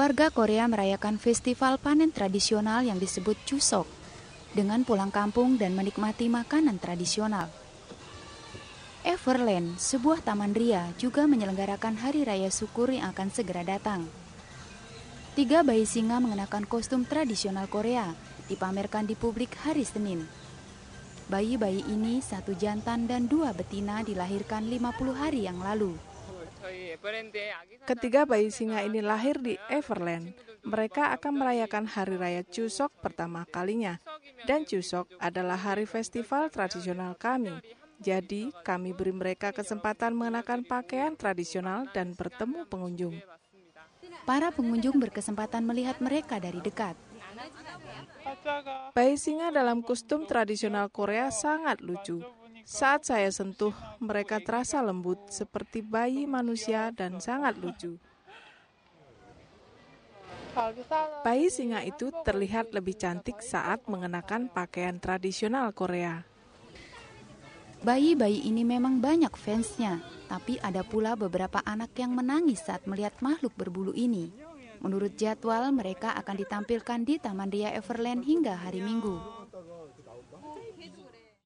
warga Korea merayakan festival panen tradisional yang disebut Chuseok dengan pulang kampung dan menikmati makanan tradisional. Everland, sebuah taman ria, juga menyelenggarakan Hari Raya Syukur yang akan segera datang. Tiga bayi singa mengenakan kostum tradisional Korea dipamerkan di publik hari Senin. Bayi-bayi ini satu jantan dan dua betina dilahirkan 50 hari yang lalu. Ketiga bayi singa ini lahir di Everland. Mereka akan merayakan Hari Raya Chuseok pertama kalinya. Dan Chuseok adalah hari festival tradisional kami. Jadi, kami beri mereka kesempatan mengenakan pakaian tradisional dan bertemu pengunjung. Para pengunjung berkesempatan melihat mereka dari dekat. Bayi singa dalam kostum tradisional Korea sangat lucu. Saat saya sentuh, mereka terasa lembut seperti bayi manusia dan sangat lucu. Bayi singa itu terlihat lebih cantik saat mengenakan pakaian tradisional Korea. Bayi-bayi ini memang banyak fansnya, tapi ada pula beberapa anak yang menangis saat melihat makhluk berbulu ini. Menurut jadwal, mereka akan ditampilkan di Taman Ria Everland hingga hari Minggu.